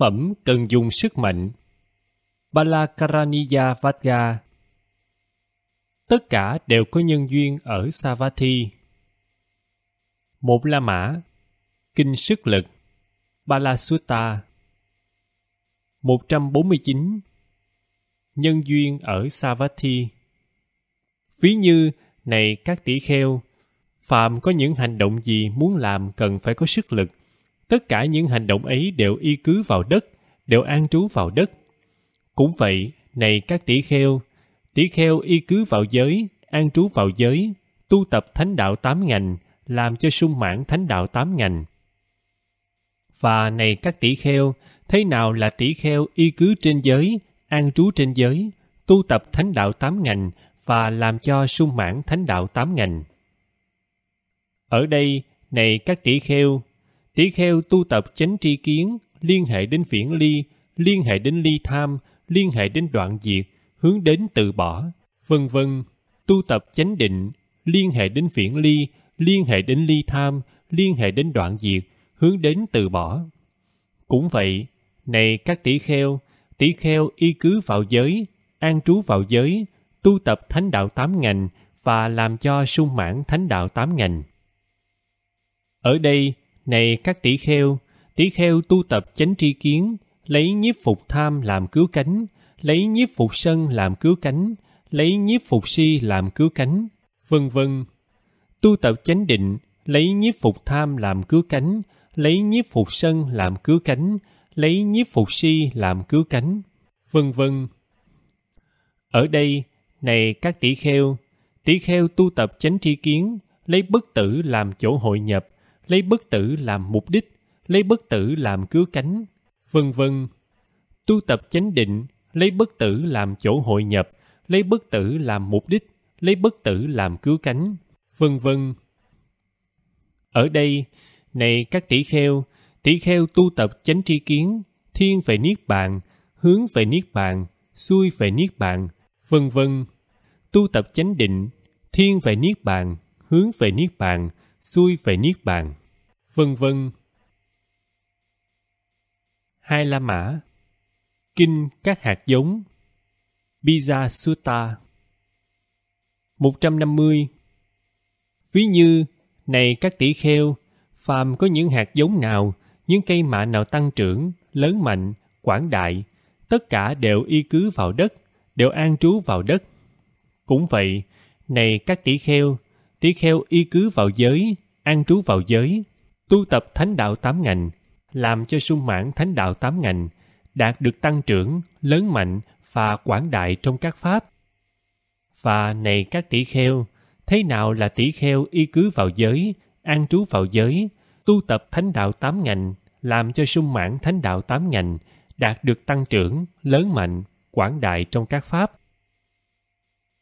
phẩm cần dùng sức mạnh. Balakaraniya Vatga Tất cả đều có nhân duyên ở Savatthi. Một La Mã Kinh Sức Lực Balasutta 149 Nhân duyên ở Savatthi Ví như, này các tỷ kheo, phàm có những hành động gì muốn làm cần phải có sức lực tất cả những hành động ấy đều y cứ vào đất đều an trú vào đất cũng vậy này các tỷ kheo tỷ kheo y cứ vào giới an trú vào giới tu tập thánh đạo tám ngành làm cho sung mãn thánh đạo tám ngành và này các tỷ kheo thế nào là tỷ kheo y cứ trên giới an trú trên giới tu tập thánh đạo tám ngành và làm cho sung mãn thánh đạo tám ngành ở đây này các tỷ kheo tỷ kheo tu tập chánh tri kiến liên hệ đến phiển ly liên hệ đến ly tham liên hệ đến đoạn diệt hướng đến từ bỏ vân vân tu tập chánh định liên hệ đến phiển ly liên hệ đến ly tham liên hệ đến đoạn diệt hướng đến từ bỏ cũng vậy này các tỷ kheo tỷ kheo y cứ vào giới an trú vào giới tu tập thánh đạo tám ngành và làm cho sung mãn thánh đạo tám ngành ở đây này các tỷ kheo, tỷ kheo tu tập chánh tri kiến, lấy nhiếp phục tham làm cứu cánh, lấy nhiếp phục sân làm cứu cánh, lấy nhiếp phục si làm cứu cánh, vân vân. Tu tập chánh định, lấy nhiếp phục tham làm cứu cánh, lấy nhiếp phục sân làm cứu cánh, lấy nhiếp phục si làm cứu cánh, vân vân. Ở đây, này các tỷ kheo, tỷ kheo tu tập chánh tri kiến, lấy bất tử làm chỗ hội nhập, lấy bất tử làm mục đích, lấy bất tử làm cứu cánh, vân vân. Tu tập chánh định, lấy bất tử làm chỗ hội nhập, lấy bất tử làm mục đích, lấy bất tử làm cứu cánh, vân vân. Ở đây, này các tỷ kheo, tỷ kheo tu tập chánh tri kiến, thiên về niết bàn, hướng về niết bàn, xuôi về niết bàn, vân vân. Tu tập chánh định, thiên về niết bàn, hướng về niết bàn, xuôi về niết bàn vân vân. Hai La Mã Kinh các hạt giống Bija Sutta 150 Ví như, này các tỷ kheo, phàm có những hạt giống nào, những cây mạ nào tăng trưởng, lớn mạnh, quảng đại, tất cả đều y cứ vào đất, đều an trú vào đất. Cũng vậy, này các tỷ kheo, tỷ kheo y cứ vào giới, an trú vào giới, tu tập thánh đạo tám ngành, làm cho sung mãn thánh đạo tám ngành, đạt được tăng trưởng, lớn mạnh và quảng đại trong các pháp. Và này các tỷ kheo, thế nào là tỷ kheo y cứ vào giới, an trú vào giới, tu tập thánh đạo tám ngành, làm cho sung mãn thánh đạo tám ngành, đạt được tăng trưởng, lớn mạnh, quảng đại trong các pháp.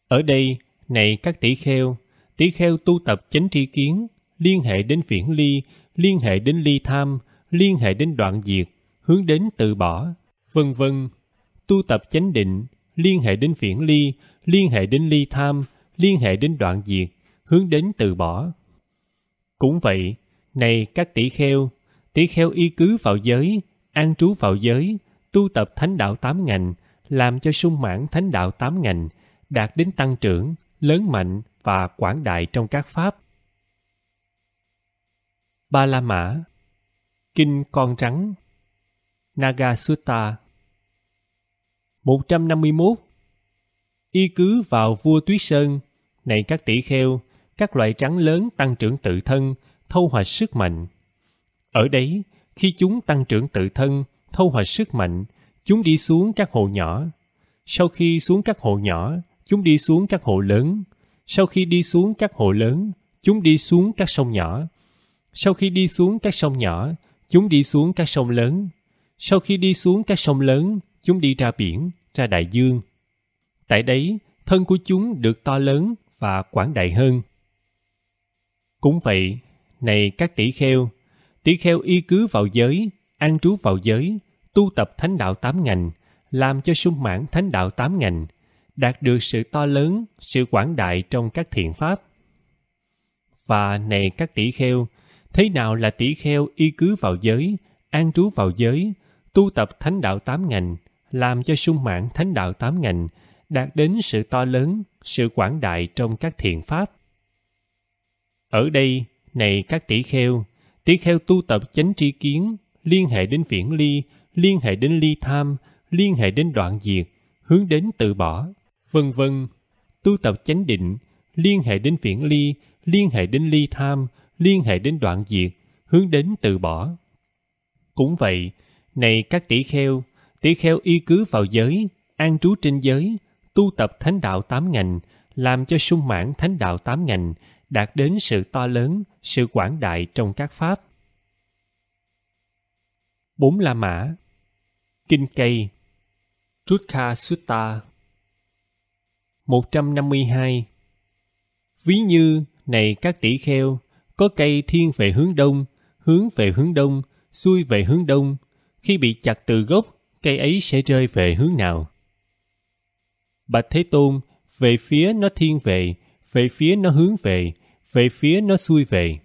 Ở đây, này các tỷ kheo, tỷ kheo tu tập chánh tri kiến, liên hệ đến viễn ly liên hệ đến ly tham, liên hệ đến đoạn diệt, hướng đến từ bỏ, vân vân. Tu tập chánh định, liên hệ đến phiển ly, liên hệ đến ly tham, liên hệ đến đoạn diệt, hướng đến từ bỏ. Cũng vậy, này các tỷ kheo, tỷ kheo y cứ vào giới, an trú vào giới, tu tập thánh đạo tám ngành, làm cho sung mãn thánh đạo tám ngành, đạt đến tăng trưởng, lớn mạnh và quảng đại trong các pháp. Ba La Mã, Kinh Con Trắng, Naga Sutta. 151. Y cứ vào vua Tuyết Sơn, này các tỷ kheo, các loại trắng lớn tăng trưởng tự thân, thâu hoạch sức mạnh. Ở đấy, khi chúng tăng trưởng tự thân, thâu hoạch sức mạnh, chúng đi xuống các hồ nhỏ. Sau khi xuống các hồ nhỏ, chúng đi xuống các hồ lớn. Sau khi đi xuống các hồ lớn, chúng đi xuống các sông nhỏ sau khi đi xuống các sông nhỏ, chúng đi xuống các sông lớn. Sau khi đi xuống các sông lớn, chúng đi ra biển, ra đại dương. Tại đấy, thân của chúng được to lớn và quảng đại hơn. Cũng vậy, này các tỷ kheo, tỷ kheo y cứ vào giới, an trú vào giới, tu tập thánh đạo tám ngành, làm cho sung mãn thánh đạo tám ngành, đạt được sự to lớn, sự quảng đại trong các thiện pháp. Và này các tỷ kheo, thế nào là tỷ kheo y cứ vào giới, an trú vào giới, tu tập thánh đạo tám ngành, làm cho sung mãn thánh đạo tám ngành, đạt đến sự to lớn, sự quảng đại trong các thiền pháp. Ở đây, này các tỷ kheo, tỷ kheo tu tập chánh tri kiến, liên hệ đến viễn ly, liên hệ đến ly tham, liên hệ đến đoạn diệt, hướng đến tự bỏ, vân vân. Tu tập chánh định, liên hệ đến viễn ly, liên hệ đến ly tham, liên hệ đến đoạn diệt, hướng đến từ bỏ. Cũng vậy, này các tỷ kheo, tỷ kheo y cứ vào giới, an trú trên giới, tu tập thánh đạo tám ngành, làm cho sung mãn thánh đạo tám ngành, đạt đến sự to lớn, sự quảng đại trong các pháp. bốn La Mã Kinh Cây Truttkha Sutta 152 Ví như, này các tỷ kheo, có cây thiên về hướng đông, hướng về hướng đông, xuôi về hướng đông. Khi bị chặt từ gốc, cây ấy sẽ rơi về hướng nào? Bạch Thế Tôn, về phía nó thiên về, về phía nó hướng về, về phía nó xuôi về.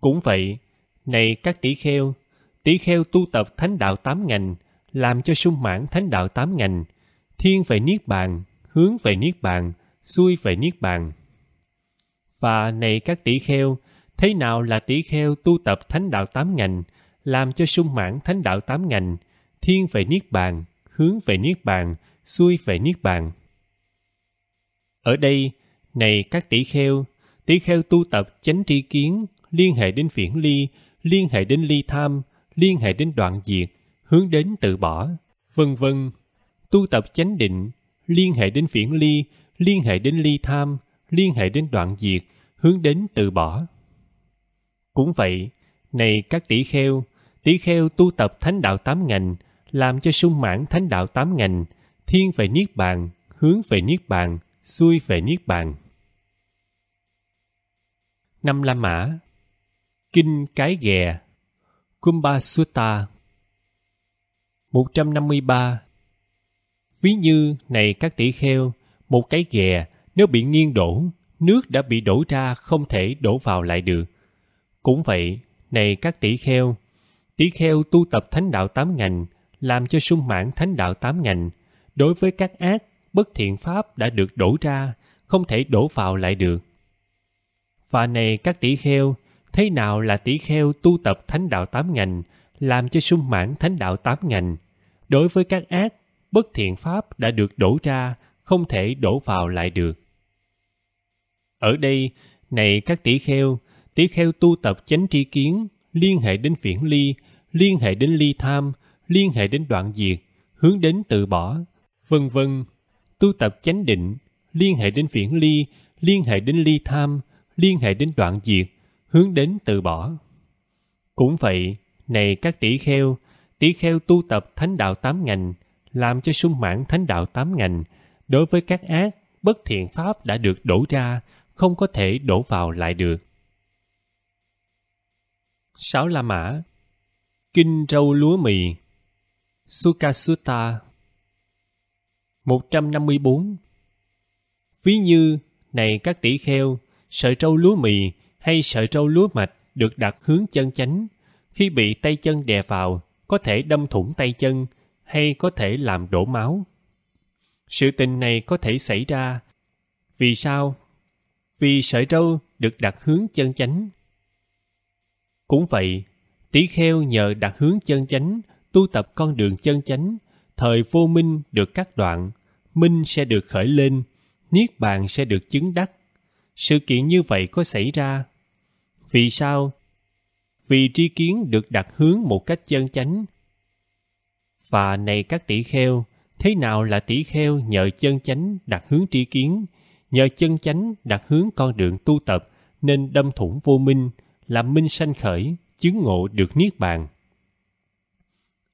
Cũng vậy, này các tỷ kheo, tỷ kheo tu tập thánh đạo tám ngành, làm cho sung mãn thánh đạo tám ngành, thiên về niết bàn, hướng về niết bàn, xuôi về niết bàn và này các tỷ kheo thế nào là tỷ kheo tu tập thánh đạo tám ngành làm cho sung mãn thánh đạo tám ngành thiên về niết bàn hướng về niết bàn xuôi về niết bàn ở đây này các tỷ kheo tỷ kheo tu tập chánh tri kiến liên hệ đến phiển ly liên hệ đến ly tham liên hệ đến đoạn diệt hướng đến tự bỏ vân vân tu tập chánh định liên hệ đến phiển ly liên hệ đến ly tham liên hệ đến đoạn diệt, hướng đến từ bỏ. Cũng vậy, này các tỷ kheo, tỷ kheo tu tập thánh đạo tám ngành, làm cho sung mãn thánh đạo tám ngành, thiên về niết bàn, hướng về niết bàn, xuôi về niết bàn. Năm La Mã Kinh Cái Ghè Kumba Sutta 153 Ví như này các tỷ kheo, một cái ghè nếu bị nghiêng đổ, nước đã bị đổ ra không thể đổ vào lại được. Cũng vậy, này các tỷ kheo, tỷ kheo tu tập thánh đạo tám ngành, làm cho sung mãn thánh đạo tám ngành. Đối với các ác, bất thiện pháp đã được đổ ra, không thể đổ vào lại được. Và này các tỷ kheo, thế nào là tỷ kheo tu tập thánh đạo tám ngành, làm cho sung mãn thánh đạo tám ngành? Đối với các ác, bất thiện pháp đã được đổ ra, không thể đổ vào lại được. Ở đây, này các tỷ kheo, tỷ kheo tu tập chánh tri kiến, liên hệ đến phiển ly, liên hệ đến ly tham, liên hệ đến đoạn diệt, hướng đến từ bỏ, vân vân. Tu tập chánh định, liên hệ đến phiển ly, liên hệ đến ly tham, liên hệ đến đoạn diệt, hướng đến từ bỏ. Cũng vậy, này các tỷ kheo, tỷ kheo tu tập thánh đạo tám ngành, làm cho sung mãn thánh đạo tám ngành, đối với các ác, bất thiện pháp đã được đổ ra, không có thể đổ vào lại được. Sáu La Mã Kinh rau lúa mì Sukasutta 154 Ví như, này các tỷ kheo, sợi trâu lúa mì hay sợi trâu lúa mạch được đặt hướng chân chánh, khi bị tay chân đè vào, có thể đâm thủng tay chân hay có thể làm đổ máu. Sự tình này có thể xảy ra. Vì sao vì sợi râu được đặt hướng chân chánh. Cũng vậy, tỷ kheo nhờ đặt hướng chân chánh, tu tập con đường chân chánh, thời vô minh được cắt đoạn, minh sẽ được khởi lên, niết bàn sẽ được chứng đắc. Sự kiện như vậy có xảy ra. Vì sao? Vì tri kiến được đặt hướng một cách chân chánh. Và này các tỷ kheo, thế nào là tỷ kheo nhờ chân chánh đặt hướng tri kiến? nhờ chân chánh đặt hướng con đường tu tập nên đâm thủng vô minh làm minh sanh khởi chứng ngộ được niết bàn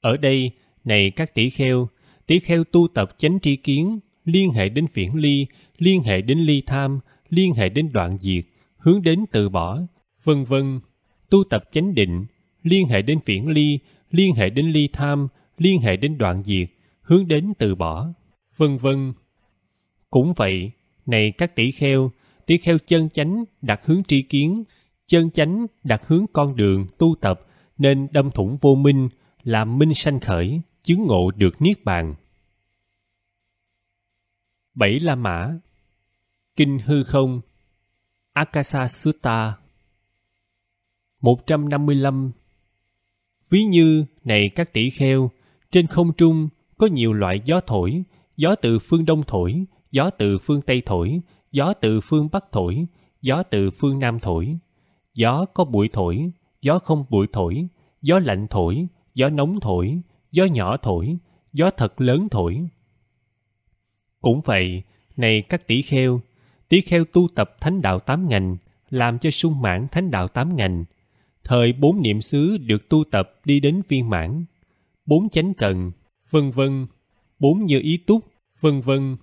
ở đây này các tỷ kheo tỷ kheo tu tập chánh tri kiến liên hệ đến phiển ly liên hệ đến ly tham liên hệ đến đoạn diệt hướng đến từ bỏ vân vân tu tập chánh định liên hệ đến phiển ly liên hệ đến ly tham liên hệ đến đoạn diệt hướng đến từ bỏ vân vân cũng vậy này các tỷ kheo, tỷ kheo chân chánh đặt hướng tri kiến, chân chánh đặt hướng con đường tu tập nên đâm thủng vô minh, làm minh sanh khởi, chứng ngộ được niết bàn. Bảy La Mã Kinh Hư Không Akasa Sutta 155 Ví như, này các tỷ kheo, trên không trung có nhiều loại gió thổi, gió từ phương đông thổi, gió từ phương Tây thổi, gió từ phương Bắc thổi, gió từ phương Nam thổi. Gió có bụi thổi, gió không bụi thổi, gió lạnh thổi, gió nóng thổi, gió nhỏ thổi, gió thật lớn thổi. Cũng vậy, này các tỷ kheo, tỷ kheo tu tập thánh đạo tám ngành, làm cho sung mãn thánh đạo tám ngành. Thời bốn niệm xứ được tu tập đi đến viên mãn. Bốn chánh cần, vân vân. Bốn như ý túc, vân vân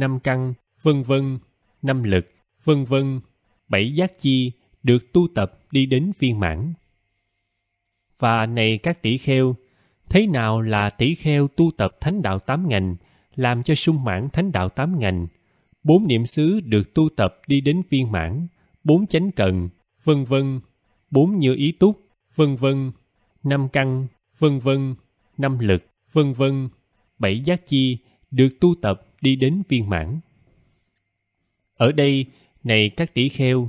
năm căn, vân vân, năm lực, vân vân, bảy giác chi được tu tập đi đến viên mãn. Và này các tỷ kheo, thế nào là tỷ kheo tu tập thánh đạo tám ngành, làm cho sung mãn thánh đạo tám ngành, bốn niệm xứ được tu tập đi đến viên mãn, bốn chánh cần, vân vân, bốn như ý túc, vân vân, năm căn, vân vân, năm lực, vân vân, bảy giác chi được tu tập đi đến viên mãn. Ở đây, này các tỷ kheo,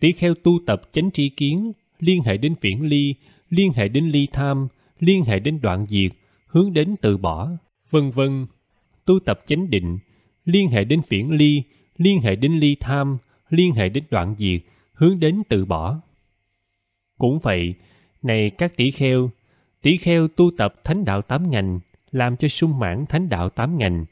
tỷ kheo tu tập chánh tri kiến, liên hệ đến viễn ly, liên hệ đến ly tham, liên hệ đến đoạn diệt, hướng đến từ bỏ, vân vân. Tu tập chánh định, liên hệ đến viễn ly, liên hệ đến ly tham, liên hệ đến đoạn diệt, hướng đến từ bỏ. Cũng vậy, này các tỷ kheo, tỷ kheo tu tập thánh đạo tám ngành, làm cho sung mãn thánh đạo tám ngành,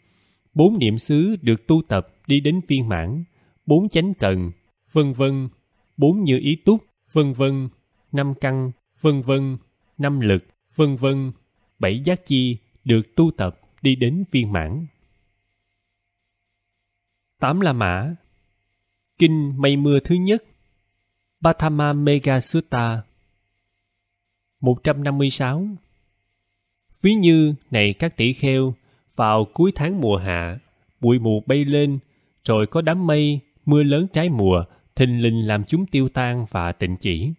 bốn niệm xứ được tu tập đi đến viên mãn, bốn chánh cần, vân vân, bốn như ý túc, vân vân, năm căn, vân vân, năm lực, vân vân, bảy giác chi được tu tập đi đến viên mãn. Tám La Mã Kinh Mây Mưa thứ nhất Pathama Mega Sutta 156 Ví như, này các tỷ kheo, vào cuối tháng mùa hạ, bụi mù bay lên, rồi có đám mây, mưa lớn trái mùa, thình lình làm chúng tiêu tan và tịnh chỉ.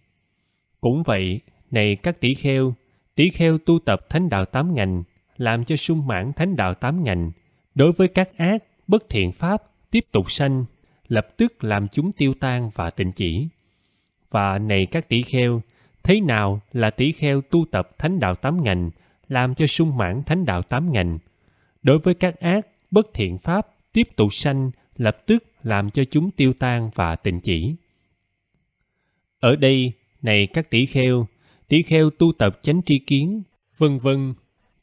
Cũng vậy, này các tỷ kheo, tỷ kheo tu tập thánh đạo tám ngành, làm cho sung mãn thánh đạo tám ngành. Đối với các ác, bất thiện pháp, tiếp tục sanh, lập tức làm chúng tiêu tan và tịnh chỉ. Và này các tỷ kheo, thế nào là tỷ kheo tu tập thánh đạo tám ngành, làm cho sung mãn thánh đạo tám ngành, đối với các ác bất thiện pháp tiếp tục sanh lập tức làm cho chúng tiêu tan và tịnh chỉ ở đây này các tỷ kheo tỷ kheo tu tập chánh tri kiến vân vân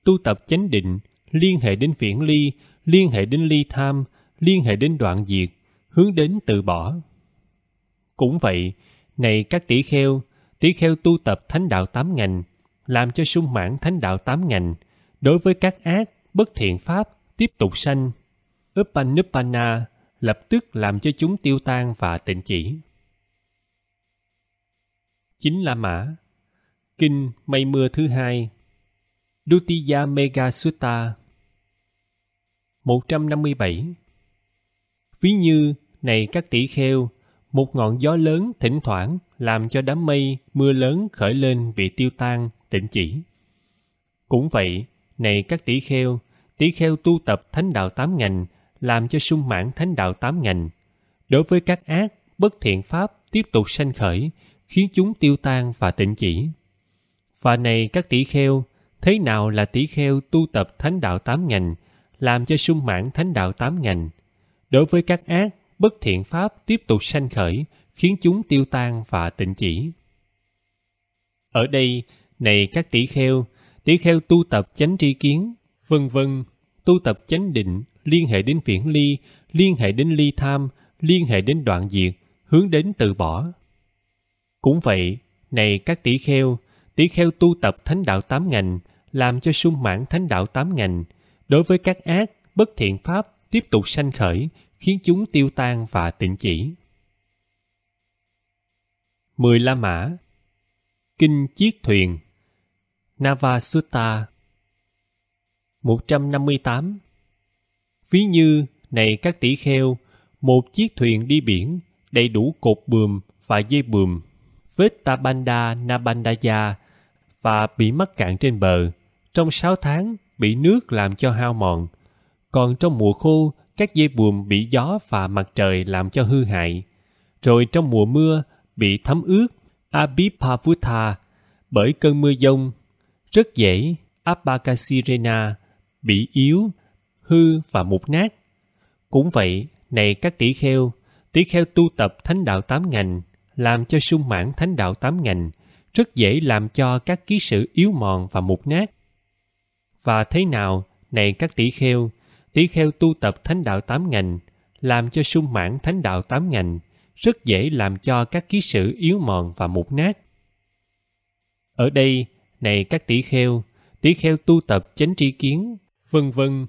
tu tập chánh định liên hệ đến viễn ly liên hệ đến ly tham liên hệ đến đoạn diệt hướng đến từ bỏ cũng vậy này các tỷ kheo tỷ kheo tu tập thánh đạo tám ngành làm cho sung mãn thánh đạo tám ngành đối với các ác bất thiện pháp tiếp tục sanh, Upanupana lập tức làm cho chúng tiêu tan và tịnh chỉ. Chính là mã Kinh Mây Mưa thứ hai Dutiya Mega Sutta 157 Ví như, này các tỷ kheo, một ngọn gió lớn thỉnh thoảng làm cho đám mây mưa lớn khởi lên bị tiêu tan, tịnh chỉ. Cũng vậy, này các tỷ kheo, tỷ kheo tu tập thánh đạo tám ngành làm cho sung mãn thánh đạo tám ngành đối với các ác bất thiện pháp tiếp tục sanh khởi khiến chúng tiêu tan và tịnh chỉ và này các tỷ kheo thế nào là tỷ kheo tu tập thánh đạo tám ngành làm cho sung mãn thánh đạo tám ngành đối với các ác bất thiện pháp tiếp tục sanh khởi khiến chúng tiêu tan và tịnh chỉ ở đây này các tỷ kheo tỷ kheo tu tập chánh tri kiến vân vân tu tập chánh định liên hệ đến viễn ly liên hệ đến ly tham liên hệ đến đoạn diệt hướng đến từ bỏ cũng vậy này các tỷ kheo tỷ kheo tu tập thánh đạo tám ngành làm cho sung mãn thánh đạo tám ngành đối với các ác bất thiện pháp tiếp tục sanh khởi khiến chúng tiêu tan và tịnh chỉ mười la mã kinh chiếc thuyền navasutta 158 Ví như, này các tỷ kheo, một chiếc thuyền đi biển, đầy đủ cột buồm và dây buồm, vết Tabanda Nabandaya và bị mắc cạn trên bờ. Trong 6 tháng, bị nước làm cho hao mòn. Còn trong mùa khô, các dây buồm bị gió và mặt trời làm cho hư hại. Rồi trong mùa mưa, bị thấm ướt Abhipavutha bởi cơn mưa dông. Rất dễ, Abhakasirena bị yếu, hư và mục nát. Cũng vậy, này các tỷ kheo, tỷ kheo tu tập thánh đạo tám ngành, làm cho sung mãn thánh đạo tám ngành, rất dễ làm cho các ký sự yếu mòn và mục nát. Và thế nào, này các tỷ kheo, tỷ kheo tu tập thánh đạo tám ngành, làm cho sung mãn thánh đạo tám ngành, rất dễ làm cho các ký sự yếu mòn và mục nát. Ở đây, này các tỷ kheo, tỷ kheo tu tập chánh tri kiến, vân vân.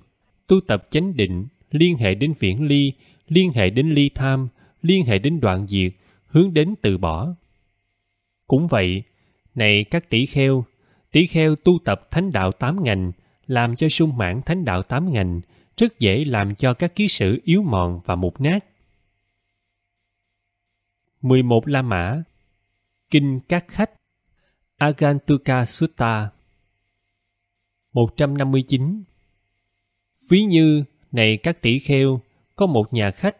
Tu tập chánh định liên hệ đến viễn ly, liên hệ đến ly tham, liên hệ đến đoạn diệt, hướng đến từ bỏ. Cũng vậy, này các tỷ kheo, tỷ kheo tu tập thánh đạo tám ngành, làm cho sung mãn thánh đạo tám ngành, rất dễ làm cho các ký sử yếu mòn và mục nát. 11 La Mã Kinh Các Khách Agantuka Sutta 159 Ví như, này các tỷ kheo, có một nhà khách,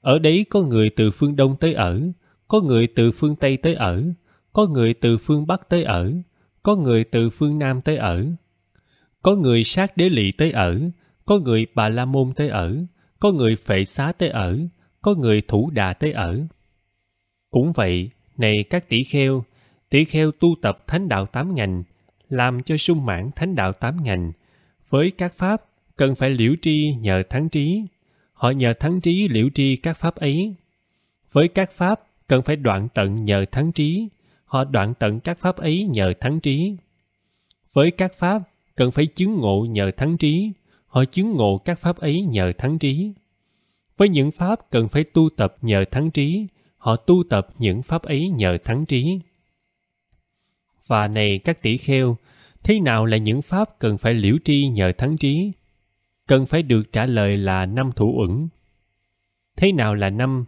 ở đấy có người từ phương Đông tới ở, có người từ phương Tây tới ở, có người từ phương Bắc tới ở, có người từ phương Nam tới ở. Có người sát đế lị tới ở, có người bà la môn tới ở, có người phệ xá tới ở, có người thủ đà tới ở. Cũng vậy, này các tỷ kheo, tỷ kheo tu tập thánh đạo tám ngành, làm cho sung mãn thánh đạo tám ngành, với các pháp cần phải liễu tri nhờ thắng trí họ nhờ thắng trí liễu tri các pháp ấy với các pháp cần phải đoạn tận nhờ thắng trí họ đoạn tận các pháp ấy nhờ thắng trí với các pháp cần phải chứng ngộ nhờ thắng trí họ chứng ngộ các pháp ấy nhờ thắng trí với những pháp cần phải tu tập nhờ thắng trí họ tu tập những pháp ấy nhờ thắng trí và này các tỷ kheo thế nào là những pháp cần phải liễu tri nhờ thắng trí cần phải được trả lời là năm thủ uẩn. Thế nào là năm?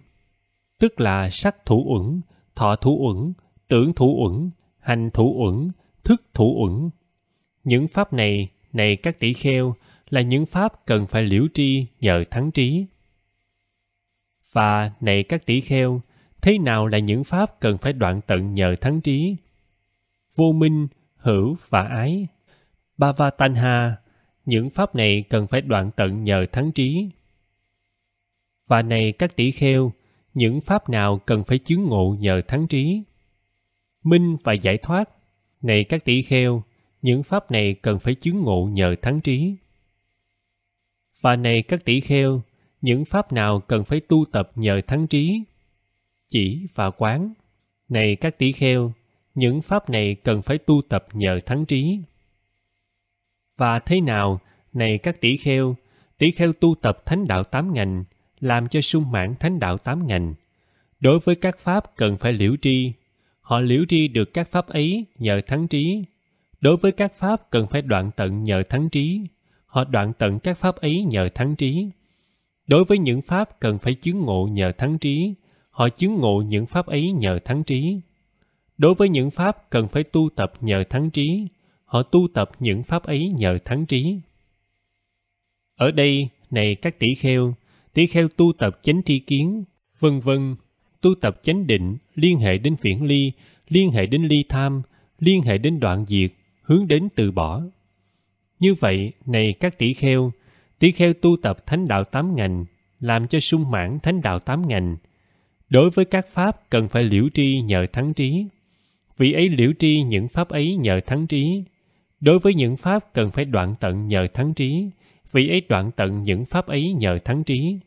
Tức là sắc thủ uẩn, thọ thủ uẩn, tưởng thủ uẩn, hành thủ uẩn, thức thủ uẩn. Những pháp này, này các tỷ kheo, là những pháp cần phải liễu tri nhờ thắng trí. Và này các tỷ kheo, thế nào là những pháp cần phải đoạn tận nhờ thắng trí? Vô minh, hữu và ái. bava tanha những pháp này cần phải đoạn tận nhờ thắng trí. Và này các tỷ kheo, những pháp nào cần phải chứng ngộ nhờ thắng trí? Minh và giải thoát, này các tỷ kheo, những pháp này cần phải chứng ngộ nhờ thắng trí. Và này các tỷ kheo, những pháp nào cần phải tu tập nhờ thắng trí? Chỉ và quán. Này các tỷ kheo, những pháp này cần phải tu tập nhờ thắng trí. Và thế nào, này các tỷ kheo, tỷ kheo tu tập thánh đạo tám ngành, làm cho sung mãn thánh đạo tám ngành. Đối với các pháp cần phải liễu tri, họ liễu tri được các pháp ấy nhờ thắng trí. Đối với các pháp cần phải đoạn tận nhờ thắng trí, họ đoạn tận các pháp ấy nhờ thắng trí. Đối với những pháp cần phải chứng ngộ nhờ thắng trí, họ chứng ngộ những pháp ấy nhờ thắng trí. Đối với những pháp cần phải tu tập nhờ thắng trí, họ tu tập những pháp ấy nhờ thắng trí. Ở đây, này các tỷ kheo, tỷ kheo tu tập chánh tri kiến, vân vân, tu tập chánh định liên hệ đến phiển ly, liên hệ đến ly tham, liên hệ đến đoạn diệt, hướng đến từ bỏ. Như vậy, này các tỷ kheo, tỷ kheo tu tập thánh đạo tám ngành, làm cho sung mãn thánh đạo tám ngành. Đối với các pháp cần phải liễu tri nhờ thắng trí. Vì ấy liễu tri những pháp ấy nhờ thắng trí, Đối với những pháp cần phải đoạn tận nhờ thắng trí, vì ấy đoạn tận những pháp ấy nhờ thắng trí.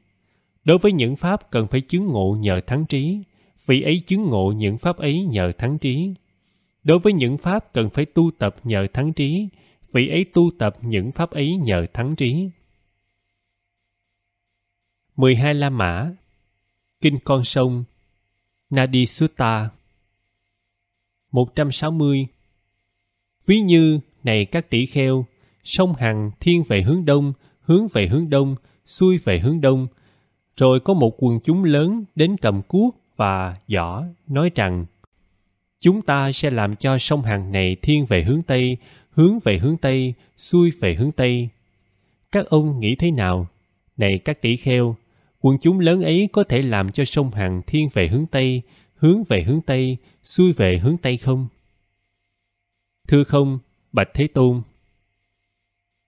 Đối với những pháp cần phải chứng ngộ nhờ thắng trí, vì ấy chứng ngộ những pháp ấy nhờ thắng trí. Đối với những pháp cần phải tu tập nhờ thắng trí, vì ấy tu tập những pháp ấy nhờ thắng trí. 12 La Mã Kinh Con Sông Nadi Sutta 160 Ví như này các tỷ kheo sông hằng thiên về hướng đông hướng về hướng đông xuôi về hướng đông rồi có một quần chúng lớn đến cầm cuốc và giỏ nói rằng chúng ta sẽ làm cho sông hằng này thiên về hướng tây hướng về hướng tây xuôi về hướng tây các ông nghĩ thế nào này các tỷ kheo quần chúng lớn ấy có thể làm cho sông hằng thiên về hướng tây hướng về hướng tây xuôi về hướng tây không thưa không Bạch Thế Tôn.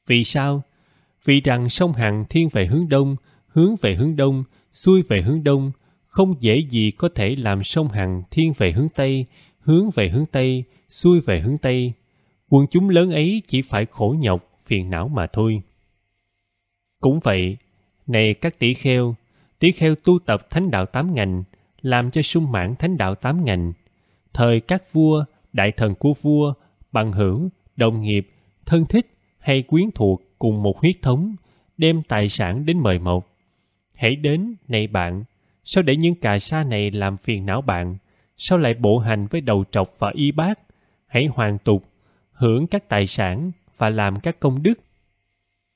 Vì sao? Vì rằng sông Hằng thiên về hướng đông, hướng về hướng đông, xuôi về hướng đông, không dễ gì có thể làm sông Hằng thiên về hướng tây, hướng về hướng tây, xuôi về hướng tây. Quần chúng lớn ấy chỉ phải khổ nhọc, phiền não mà thôi. Cũng vậy, này các tỷ kheo, tỷ kheo tu tập thánh đạo tám ngành, làm cho sung mãn thánh đạo tám ngành. Thời các vua, đại thần của vua, bằng hữu, đồng nghiệp, thân thích hay quyến thuộc cùng một huyết thống, đem tài sản đến mời một. Hãy đến, này bạn, sao để những cà sa này làm phiền não bạn? Sao lại bộ hành với đầu trọc và y bác? Hãy hoàn tục, hưởng các tài sản và làm các công đức.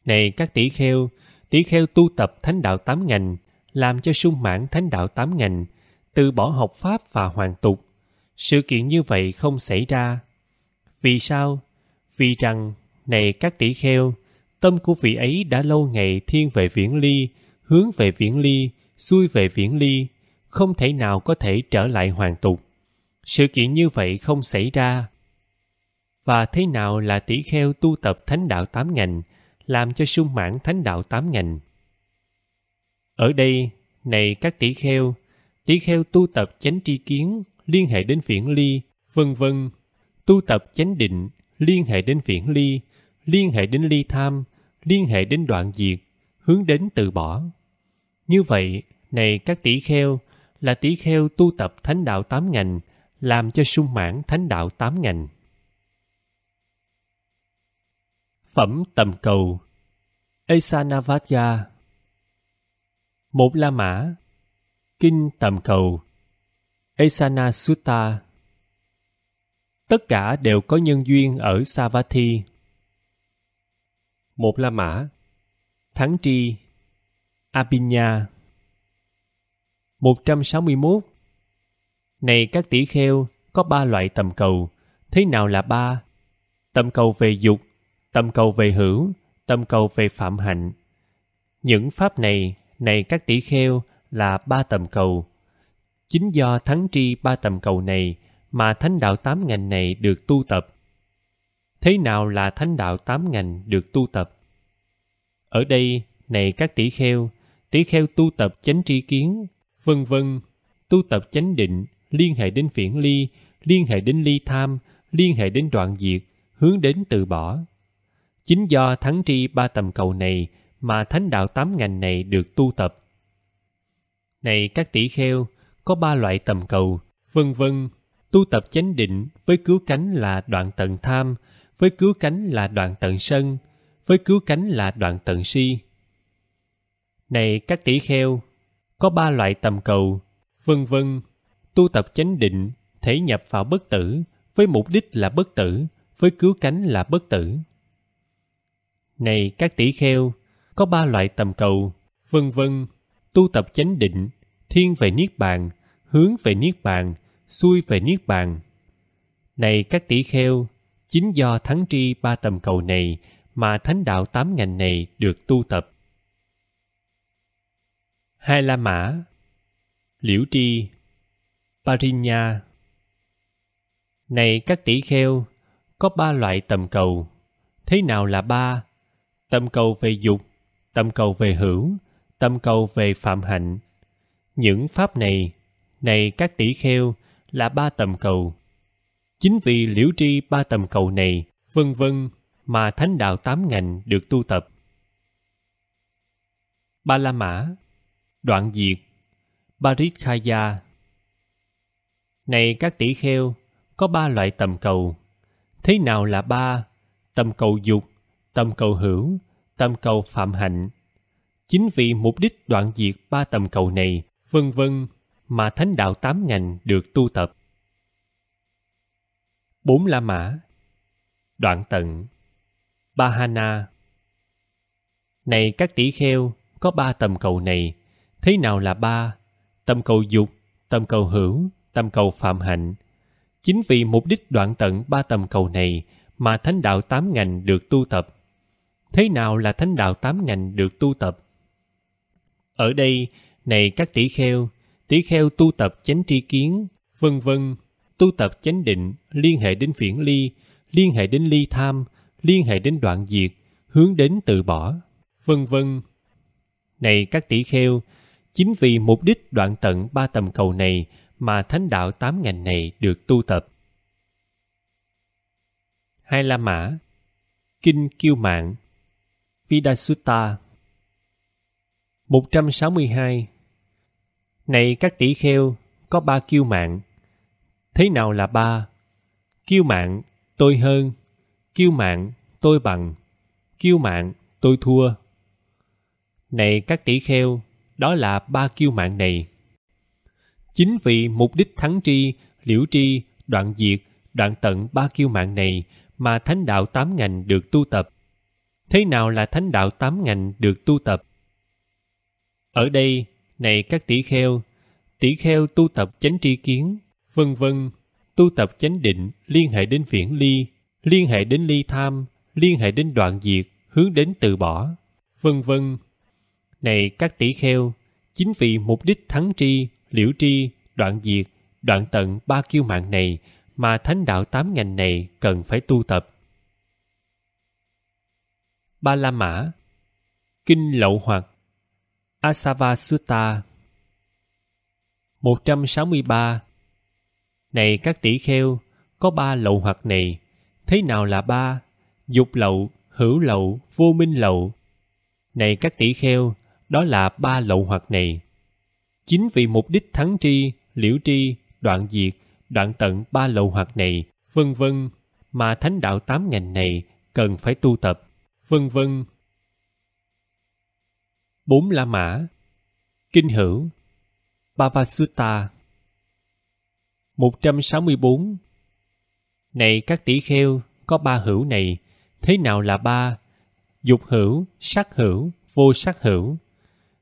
Này các tỷ kheo, tỷ kheo tu tập thánh đạo tám ngành, làm cho sung mãn thánh đạo tám ngành, từ bỏ học pháp và hoàn tục. Sự kiện như vậy không xảy ra. Vì sao? vì rằng này các tỷ kheo tâm của vị ấy đã lâu ngày thiên về viễn ly hướng về viễn ly xuôi về viễn ly không thể nào có thể trở lại hoàn tục sự kiện như vậy không xảy ra và thế nào là tỷ kheo tu tập thánh đạo tám ngành làm cho sung mãn thánh đạo tám ngành ở đây này các tỷ kheo tỷ kheo tu tập chánh tri kiến liên hệ đến viễn ly vân vân tu tập chánh định liên hệ đến viễn ly, liên hệ đến ly tham, liên hệ đến đoạn diệt, hướng đến từ bỏ. Như vậy, này các tỷ kheo, là tỷ kheo tu tập thánh đạo tám ngành, làm cho sung mãn thánh đạo tám ngành. Phẩm tầm cầu Esanavadya Một La Mã Kinh tầm cầu Esana Sutta tất cả đều có nhân duyên ở Savatthi. Một La Mã, Thắng Tri, Apinya 161 Này các tỷ kheo, có ba loại tầm cầu. Thế nào là ba? Tầm cầu về dục, tầm cầu về hữu, tầm cầu về phạm hạnh. Những pháp này, này các tỷ kheo, là ba tầm cầu. Chính do thắng tri ba tầm cầu này, mà thánh đạo tám ngành này được tu tập. Thế nào là thánh đạo tám ngành được tu tập? Ở đây, này các tỷ kheo, tỷ kheo tu tập chánh tri kiến, vân vân, tu tập chánh định, liên hệ đến phiển ly, liên hệ đến ly tham, liên hệ đến đoạn diệt, hướng đến từ bỏ. Chính do thắng tri ba tầm cầu này mà thánh đạo tám ngành này được tu tập. Này các tỷ kheo, có ba loại tầm cầu, vân vân, tu tập chánh định với cứu cánh là đoạn tận tham với cứu cánh là đoạn tận sân với cứu cánh là đoạn tận si này các tỷ kheo có ba loại tầm cầu vân vân tu tập chánh định thể nhập vào bất tử với mục đích là bất tử với cứu cánh là bất tử này các tỷ kheo có ba loại tầm cầu vân vân tu tập chánh định thiên về niết bàn hướng về niết bàn xuôi về niết bàn này các tỷ kheo chính do thắng tri ba tầm cầu này mà thánh đạo tám ngành này được tu tập hai la mã liễu tri parinya này các tỷ kheo có ba loại tầm cầu thế nào là ba tầm cầu về dục tầm cầu về hữu tầm cầu về phạm hạnh những pháp này này các tỷ kheo là ba tầm cầu. Chính vì liễu tri ba tầm cầu này, vân vân mà thánh đạo tám ngành được tu tập. Ba La Mã Đoạn Diệt Barikhaya Này các tỷ kheo, có ba loại tầm cầu. Thế nào là ba? Tầm cầu dục, tầm cầu hữu, tầm cầu phạm hạnh. Chính vì mục đích đoạn diệt ba tầm cầu này, vân vân mà thánh đạo tám ngành được tu tập. Bốn La Mã Đoạn tận Bahana Này các tỷ kheo, có ba tầm cầu này. Thế nào là ba? Tầm cầu dục, tầm cầu hữu, tầm cầu phạm hạnh. Chính vì mục đích đoạn tận ba tầm cầu này mà thánh đạo tám ngành được tu tập. Thế nào là thánh đạo tám ngành được tu tập? Ở đây, này các tỷ kheo, tỷ kheo tu tập chánh tri kiến, vân vân, tu tập chánh định liên hệ đến phiển ly, liên hệ đến ly tham, liên hệ đến đoạn diệt, hướng đến từ bỏ, vân vân. Này các tỷ kheo, chính vì mục đích đoạn tận ba tầm cầu này mà thánh đạo tám ngành này được tu tập. Hai La Mã Kinh Kiêu Mạng Vidasutta 162 này các tỷ kheo, có ba kiêu mạng. Thế nào là ba? Kiêu mạng, tôi hơn. Kiêu mạng, tôi bằng. Kiêu mạng, tôi thua. Này các tỷ kheo, đó là ba kiêu mạng này. Chính vì mục đích thắng tri, liễu tri, đoạn diệt, đoạn tận ba kiêu mạng này mà thánh đạo tám ngành được tu tập. Thế nào là thánh đạo tám ngành được tu tập? Ở đây, này các tỷ kheo tỷ kheo tu tập chánh tri kiến vân vân tu tập chánh định liên hệ đến viễn ly liên hệ đến ly tham liên hệ đến đoạn diệt hướng đến từ bỏ vân vân này các tỷ kheo chính vì mục đích thắng tri liễu tri đoạn diệt đoạn tận ba kiêu mạng này mà thánh đạo tám ngành này cần phải tu tập ba la mã kinh lậu hoặc Asava Sutta 163 Này các tỷ kheo, có ba lậu hoặc này. Thế nào là ba? Dục lậu, hữu lậu, vô minh lậu. Này các tỷ kheo, đó là ba lậu hoặc này. Chính vì mục đích thắng tri, liễu tri, đoạn diệt, đoạn tận ba lậu hoặc này, vân vân, mà thánh đạo tám ngành này cần phải tu tập, vân vân, bốn la mã kinh hữu Bhavasutta 164 Này các tỷ kheo, có ba hữu này, thế nào là ba? Dục hữu, sắc hữu, vô sắc hữu.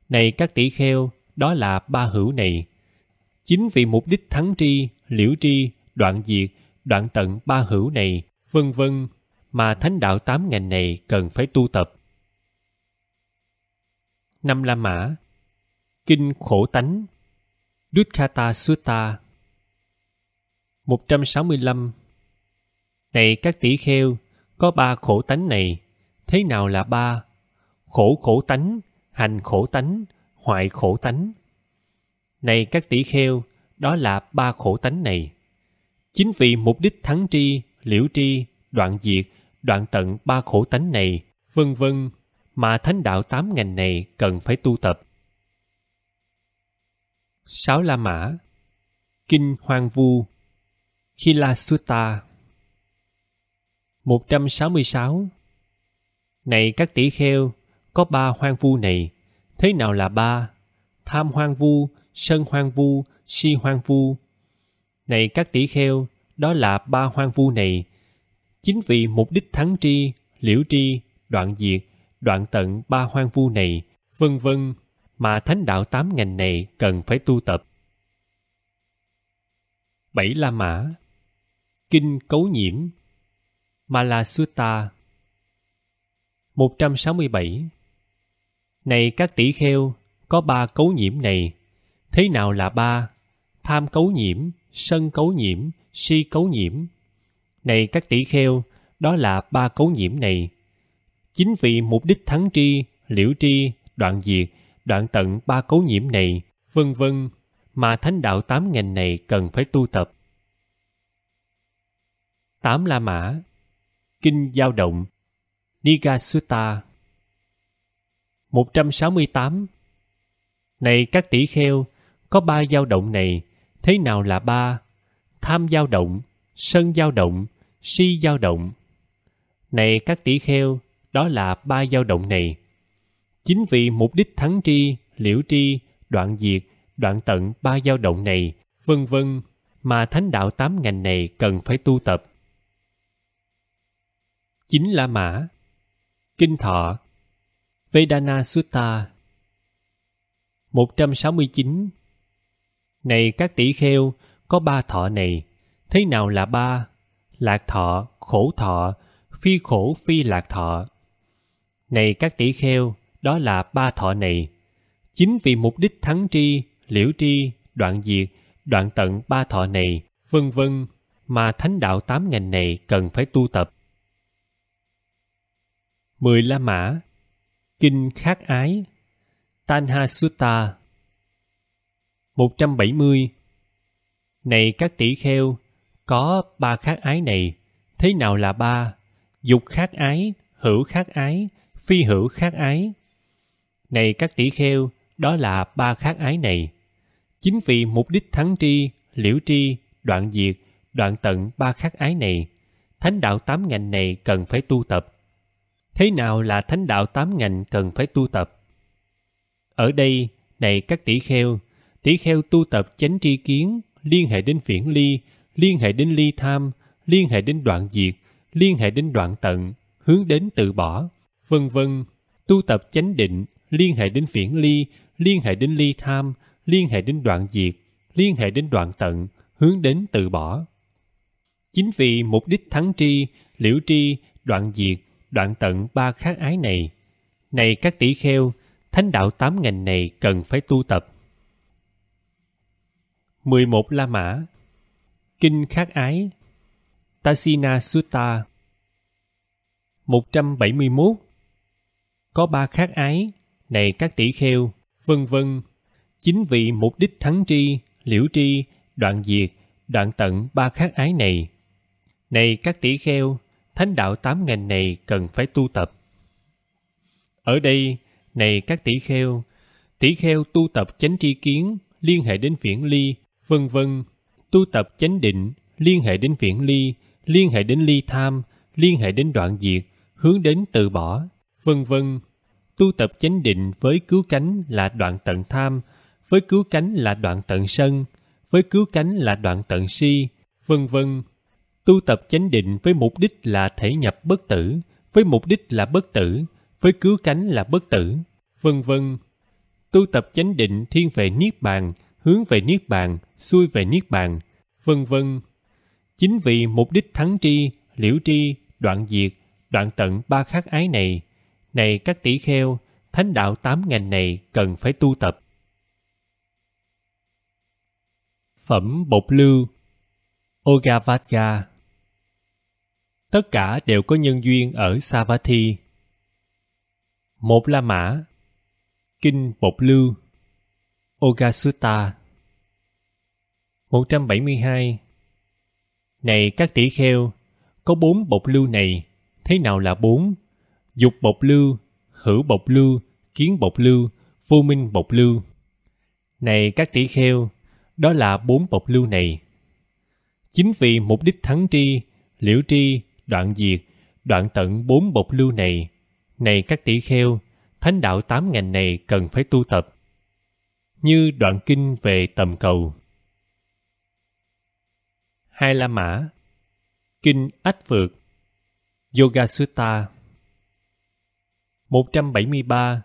Này các tỷ kheo, đó là ba hữu này. Chính vì mục đích thắng tri, liễu tri, đoạn diệt, đoạn tận ba hữu này, vân vân, mà thánh đạo tám ngành này cần phải tu tập. Năm La Mã Kinh Khổ Tánh Dutkata Sutta 165 Này các tỷ kheo, có ba khổ tánh này. Thế nào là ba? Khổ khổ tánh, hành khổ tánh, hoại khổ tánh. Này các tỷ kheo, đó là ba khổ tánh này. Chính vì mục đích thắng tri, liễu tri, đoạn diệt, đoạn tận ba khổ tánh này, vân vân mà thánh đạo tám ngành này cần phải tu tập. Sáu La Mã Kinh Hoang Vu Khila Sutta 166 Này các tỷ kheo, có ba hoang vu này. Thế nào là ba? Tham hoang vu, sân hoang vu, si hoang vu. Này các tỷ kheo, đó là ba hoang vu này. Chính vì mục đích thắng tri, liễu tri, đoạn diệt đoạn tận ba hoang vu này, vân vân mà thánh đạo tám ngành này cần phải tu tập. Bảy La Mã Kinh Cấu Nhiễm Malasutta 167 Này các tỷ kheo, có ba cấu nhiễm này. Thế nào là ba? Tham cấu nhiễm, sân cấu nhiễm, si cấu nhiễm. Này các tỷ kheo, đó là ba cấu nhiễm này. Chính vì mục đích thắng tri, liễu tri, đoạn diệt, đoạn tận ba cấu nhiễm này, vân vân mà thánh đạo tám ngành này cần phải tu tập. Tám La Mã Kinh Giao Động một trăm sáu mươi tám Này các tỷ kheo, có ba dao động này, thế nào là ba? Tham dao động, sân dao động, si dao động. Này các tỷ kheo, đó là ba dao động này. Chính vì mục đích thắng tri, liễu tri, đoạn diệt, đoạn tận ba dao động này, vân vân mà thánh đạo tám ngành này cần phải tu tập. Chính là Mã Kinh Thọ Vedana Sutta 169 Này các tỷ kheo, có ba thọ này. Thế nào là ba? Lạc thọ, khổ thọ, phi khổ phi lạc thọ. Này các tỷ kheo, đó là ba thọ này. Chính vì mục đích thắng tri, liễu tri, đoạn diệt, đoạn tận ba thọ này, vân vân mà thánh đạo tám ngành này cần phải tu tập. Mười La Mã Kinh Khát Ái Tanha Sutta mươi Này các tỷ kheo, có ba khát ái này, thế nào là ba? Dục khát ái, hữu khát ái, phi hữu khát ái. Này các tỷ kheo, đó là ba khát ái này. Chính vì mục đích thắng tri, liễu tri, đoạn diệt, đoạn tận ba khát ái này, thánh đạo tám ngành này cần phải tu tập. Thế nào là thánh đạo tám ngành cần phải tu tập? Ở đây, này các tỷ kheo, tỷ kheo tu tập chánh tri kiến, liên hệ đến phiển ly, liên hệ đến ly tham, liên hệ đến đoạn diệt, liên hệ đến đoạn tận, hướng đến tự bỏ, vân vân tu tập chánh định liên hệ đến phiển ly liên hệ đến ly tham liên hệ đến đoạn diệt liên hệ đến đoạn tận hướng đến từ bỏ chính vì mục đích thắng tri liễu tri đoạn diệt đoạn tận ba kháng ái này này các tỷ kheo thánh đạo tám ngành này cần phải tu tập 11 La Mã Kinh Khát Ái Tasina Sutta 171 có ba khác ái, này các tỷ kheo, vân vân. Chính vì mục đích thắng tri, liễu tri, đoạn diệt, đoạn tận ba khác ái này. Này các tỷ kheo, thánh đạo tám ngành này cần phải tu tập. Ở đây, này các tỷ kheo, tỷ kheo tu tập chánh tri kiến liên hệ đến viễn ly, vân vân, tu tập chánh định liên hệ đến viễn ly, liên hệ đến ly tham, liên hệ đến đoạn diệt, hướng đến từ bỏ, vân vân. Tu tập chánh định với cứu cánh là đoạn tận tham, với cứu cánh là đoạn tận sân, với cứu cánh là đoạn tận si, vân vân. Tu tập chánh định với mục đích là thể nhập bất tử, với mục đích là bất tử, với cứu cánh là bất tử, vân vân. Tu tập chánh định thiên về niết bàn, hướng về niết bàn, xuôi về niết bàn, vân vân. Chính vì mục đích thắng tri, liễu tri, đoạn diệt, đoạn tận ba khát ái này, này các tỷ kheo, thánh đạo tám ngành này cần phải tu tập. Phẩm Bột Lưu Ogavatga Tất cả đều có nhân duyên ở Savatthi. Một La Mã Kinh Bột Lưu Ogasutta 172 Này các tỷ kheo, có bốn bột lưu này, thế nào là bốn? dục bộc lưu, hữu bộc lưu, kiến bộc lưu, vô minh bộc lưu. Này các tỷ kheo, đó là bốn bộc lưu này. Chính vì mục đích thắng tri, liễu tri, đoạn diệt, đoạn tận bốn bộc lưu này. Này các tỷ kheo, thánh đạo tám ngành này cần phải tu tập. Như đoạn kinh về tầm cầu. Hai La Mã Kinh Ách Vượt Yoga Sutta 173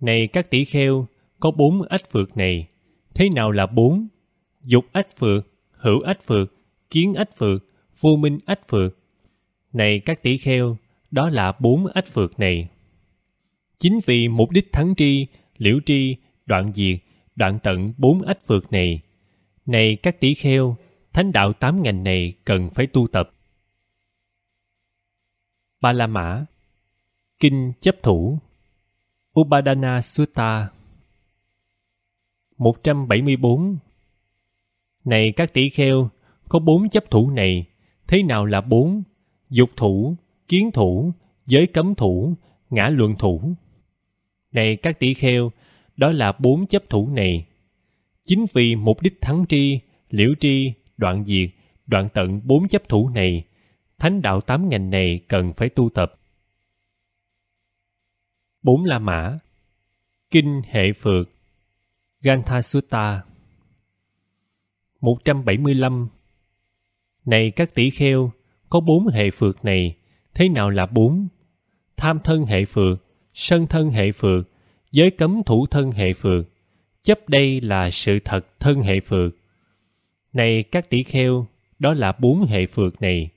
Này các tỷ kheo, có bốn ách phượt này. Thế nào là bốn? Dục ách phượt, hữu ách phượt, kiến ách phượt, vô minh ách phượt. Này các tỷ kheo, đó là bốn ách phượt này. Chính vì mục đích thắng tri, liễu tri, đoạn diệt, đoạn tận bốn ách phượt này. Này các tỷ kheo, thánh đạo tám ngành này cần phải tu tập. Ba La Mã Kinh Chấp Thủ Upadana Sutta 174 Này các tỷ kheo, có bốn chấp thủ này, thế nào là bốn? Dục thủ, kiến thủ, giới cấm thủ, ngã luận thủ. Này các tỷ kheo, đó là bốn chấp thủ này. Chính vì mục đích thắng tri, liễu tri, đoạn diệt, đoạn tận bốn chấp thủ này, thánh đạo tám ngành này cần phải tu tập bốn la mã kinh hệ phược gantha sutta 175 này các tỷ kheo có bốn hệ phược này thế nào là bốn tham thân hệ phược sân thân hệ phược giới cấm thủ thân hệ phược chấp đây là sự thật thân hệ phược này các tỷ kheo đó là bốn hệ phược này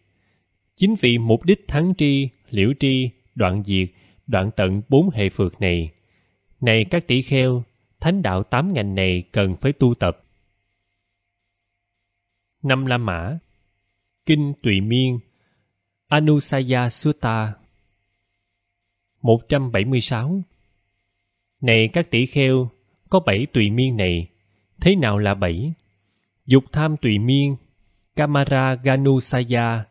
chính vì mục đích thắng tri liễu tri đoạn diệt đoạn tận bốn hệ phược này. Này các tỷ kheo, thánh đạo tám ngành này cần phải tu tập. Năm La Mã Kinh Tùy Miên Anusaya Sutta 176 Này các tỷ kheo, có bảy tùy miên này. Thế nào là bảy? Dục tham tùy miên, Kamara Ganusaya,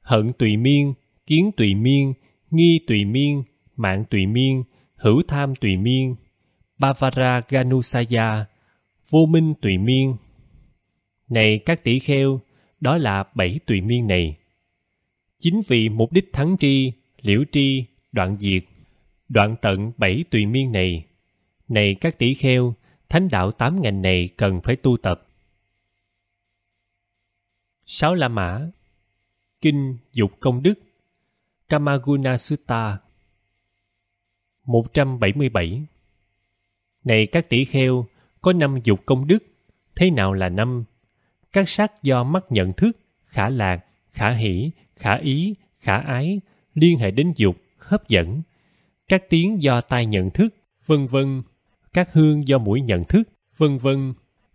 hận tùy miên, kiến tùy miên, nghi tùy miên, Mạng Tùy Miên, Hữu Tham Tùy Miên, Bavara Ganusaya, Vô Minh Tùy Miên. Này các tỷ kheo, đó là bảy tùy miên này. Chính vì mục đích thắng tri, liễu tri, đoạn diệt, đoạn tận bảy tùy miên này. Này các tỷ kheo, thánh đạo tám ngành này cần phải tu tập. Sáu La Mã Kinh Dục Công Đức Kamaguna Sutta 177 Này các tỷ kheo, có năm dục công đức, thế nào là năm? Các sắc do mắt nhận thức, khả lạc, khả hỷ, khả ý, khả ái, liên hệ đến dục, hấp dẫn. Các tiếng do tai nhận thức, vân vân. Các hương do mũi nhận thức, vân vân.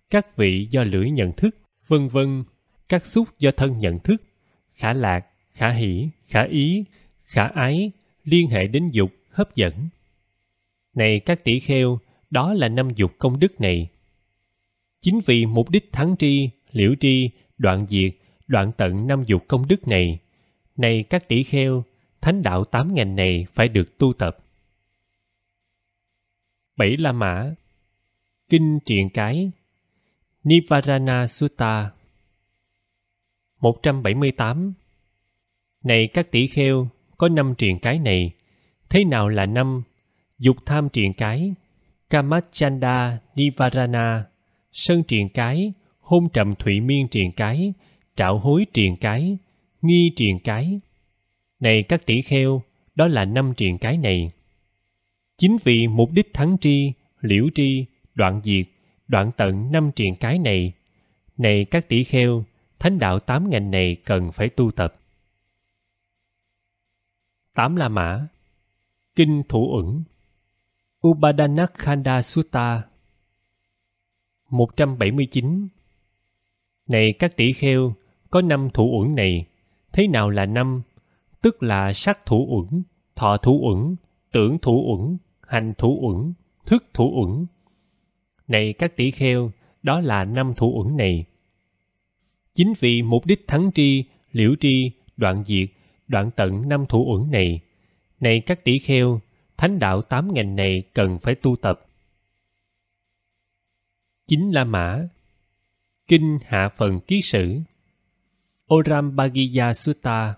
Các vị do lưỡi nhận thức, vân vân. Các xúc do thân nhận thức, khả lạc, khả hỷ, khả ý, khả ái, liên hệ đến dục, hấp dẫn. Này các tỷ kheo, đó là năm dục công đức này. Chính vì mục đích thắng tri, liễu tri, đoạn diệt, đoạn tận năm dục công đức này. Này các tỷ kheo, thánh đạo tám ngành này phải được tu tập. Bảy La Mã Kinh Triện Cái Nivarana Sutta 178 Này các tỷ kheo, có năm triền cái này. Thế nào là năm dục tham triền cái, Kamachanda Nivarana, sân triền cái, hôn trầm thủy miên triền cái, trạo hối triền cái, nghi triền cái. Này các tỷ kheo, đó là năm triền cái này. Chính vì mục đích thắng tri, liễu tri, đoạn diệt, đoạn tận năm triền cái này. Này các tỷ kheo, thánh đạo tám ngành này cần phải tu tập. Tám La Mã Kinh Thủ ẩn Upadanakhanda Sutta 179 Này các tỷ kheo, có năm thủ uẩn này. Thế nào là năm? Tức là sắc thủ uẩn, thọ thủ uẩn, tưởng thủ uẩn, hành thủ uẩn, thức thủ uẩn. Này các tỷ kheo, đó là năm thủ uẩn này. Chính vì mục đích thắng tri, liễu tri, đoạn diệt, đoạn tận năm thủ uẩn này. Này các tỷ kheo, thánh đạo tám ngành này cần phải tu tập. Chính La Mã Kinh Hạ Phần Ký Sử Oram Bagiya Sutta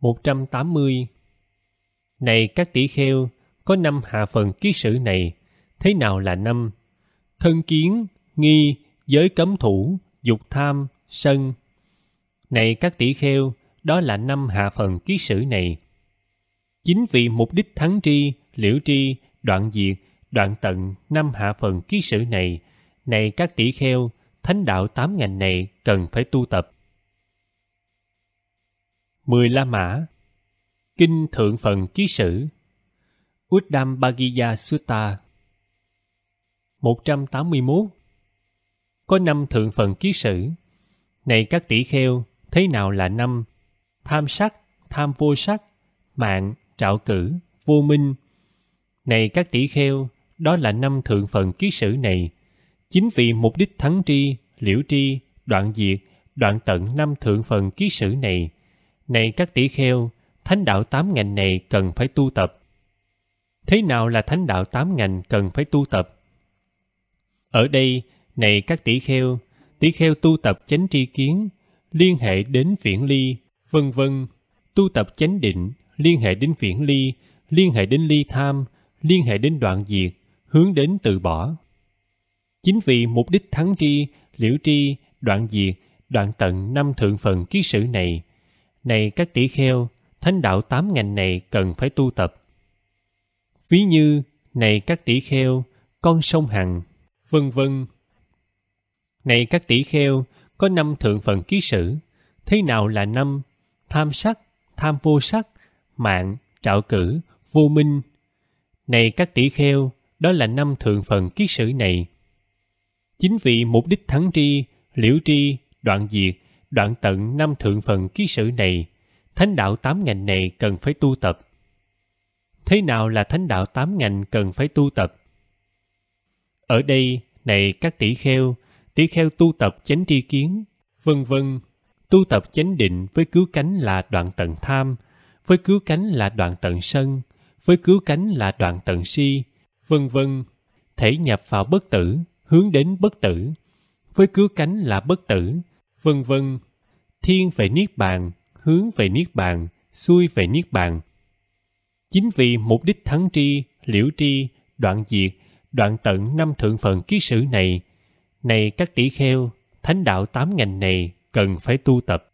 180 Này các tỷ kheo, có năm hạ phần ký sử này, thế nào là năm? Thân kiến, nghi, giới cấm thủ, dục tham, sân. Này các tỷ kheo, đó là năm hạ phần ký sử này. Chính vì mục đích thắng tri, liễu tri, đoạn diệt, đoạn tận năm hạ phần ký sự này, này các tỷ kheo, thánh đạo tám ngành này cần phải tu tập. mười La Mã Kinh Thượng Phần Ký Sử Uddam Bagiya Sutta 181 Có năm thượng phần ký sử. Này các tỷ kheo, thế nào là năm? Tham sắc, tham vô sắc, mạng, trạo cử, vô minh. Này các tỷ kheo, đó là năm thượng phần ký sử này. Chính vì mục đích thắng tri, liễu tri, đoạn diệt, đoạn tận năm thượng phần ký sử này. Này các tỷ kheo, thánh đạo tám ngành này cần phải tu tập. Thế nào là thánh đạo tám ngành cần phải tu tập? Ở đây, này các tỷ kheo, tỷ kheo tu tập chánh tri kiến, liên hệ đến viễn ly, vân vân, tu tập chánh định, liên hệ đến viễn ly, liên hệ đến ly tham, liên hệ đến đoạn diệt, hướng đến từ bỏ. Chính vì mục đích thắng tri, liễu tri, đoạn diệt, đoạn tận năm thượng phần ký sử này, này các tỷ kheo, thánh đạo tám ngành này cần phải tu tập. Ví như, này các tỷ kheo, con sông Hằng, vân vân. Này các tỷ kheo, có năm thượng phần ký sử. Thế nào là năm? Tham sắc, tham vô sắc, mạng, trạo cử, vô minh. Này các tỷ kheo, đó là năm thượng phần kiết sử này. Chính vì mục đích thắng tri, liễu tri, đoạn diệt, đoạn tận năm thượng phần kiết sử này, thánh đạo tám ngành này cần phải tu tập. Thế nào là thánh đạo tám ngành cần phải tu tập? Ở đây, này các tỷ kheo, tỷ kheo tu tập chánh tri kiến, vân vân, tu tập chánh định với cứu cánh là đoạn tận tham, với cứu cánh là đoạn tận sân, với cứu cánh là đoạn tận si, vân vân, thể nhập vào bất tử, hướng đến bất tử, với cứu cánh là bất tử, vân vân, thiên về niết bàn, hướng về niết bàn, xuôi về niết bàn. Chính vì mục đích thắng tri, liễu tri, đoạn diệt, đoạn tận năm thượng phần ký sử này, này các tỷ kheo, thánh đạo tám ngành này cần phải tu tập.